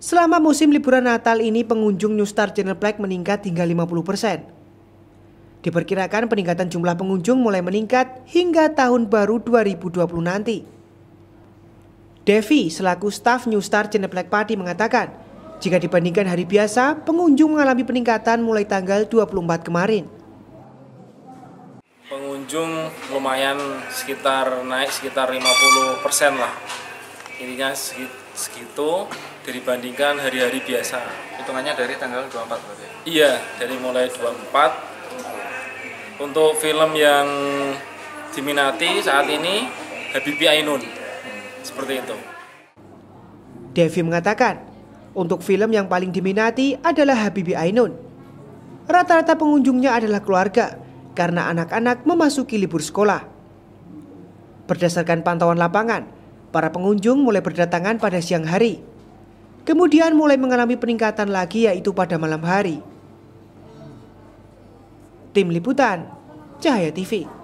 Selama musim liburan Natal ini pengunjung New Star Channel Black meningkat hingga 50%. persen. Diperkirakan peningkatan jumlah pengunjung mulai meningkat hingga tahun baru 2020 nanti. Devi selaku staf New Star Channel Black Party mengatakan, jika dibandingkan hari biasa, pengunjung mengalami peningkatan mulai tanggal 24 kemarin. Pengunjung lumayan sekitar naik sekitar 50% persen lah. Intinya sekitar segitu dibandingkan hari-hari biasa. Hitungannya dari tanggal 24 berarti? Iya, dari mulai 24. Untuk film yang diminati saat ini Habibie Ainun. Seperti itu. Devi mengatakan, untuk film yang paling diminati adalah Habibie Ainun. Rata-rata pengunjungnya adalah keluarga karena anak-anak memasuki libur sekolah. Berdasarkan pantauan lapangan, Para pengunjung mulai berdatangan pada siang hari. Kemudian mulai mengalami peningkatan lagi yaitu pada malam hari. Tim Liputan, Cahaya TV.